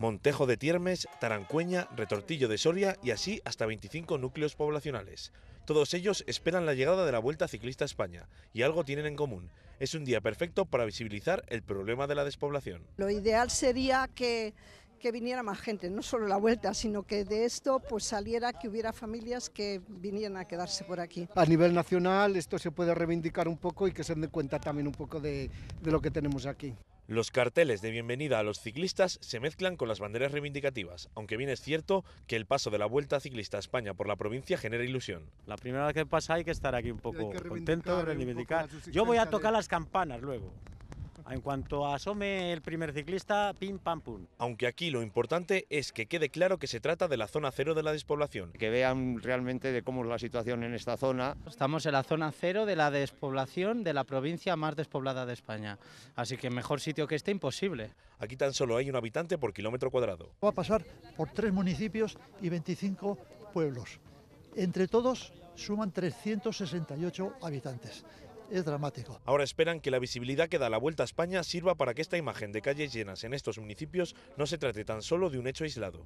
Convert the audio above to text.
Montejo de Tiermes, Tarancueña, Retortillo de Soria y así hasta 25 núcleos poblacionales. Todos ellos esperan la llegada de la Vuelta Ciclista España y algo tienen en común. Es un día perfecto para visibilizar el problema de la despoblación. Lo ideal sería que, viniera más gente, no solo la vuelta, sino que de esto pues saliera que hubiera familias que vinieran a quedarse por aquí. A nivel nacional esto se puede reivindicar un poco y que se den cuenta también un poco de lo que tenemos aquí. Los carteles de bienvenida a los ciclistas se mezclan con las banderas reivindicativas, aunque bien es cierto que el paso de la Vuelta Ciclista a España por la provincia genera ilusión. La primera vez que pasa hay que estar aquí un poco contento de reivindicar. Yo voy a tocar las campanas luego. En cuanto asome el primer ciclista, pim pam pum. Aunque aquí lo importante es que quede claro que se trata de la zona cero de la despoblación. Que vean realmente de cómo es la situación en esta zona. Estamos en la zona cero de la despoblación de la provincia más despoblada de España. Así que mejor sitio que este imposible. Aquí tan solo hay un habitante por kilómetro cuadrado. Va a pasar por tres municipios y 25 pueblos. Entre todos suman 368 habitantes es dramático. Ahora esperan que la visibilidad que da la Vuelta a España sirva para que esta imagen de calles llenas en estos municipios no se trate tan solo de un hecho aislado.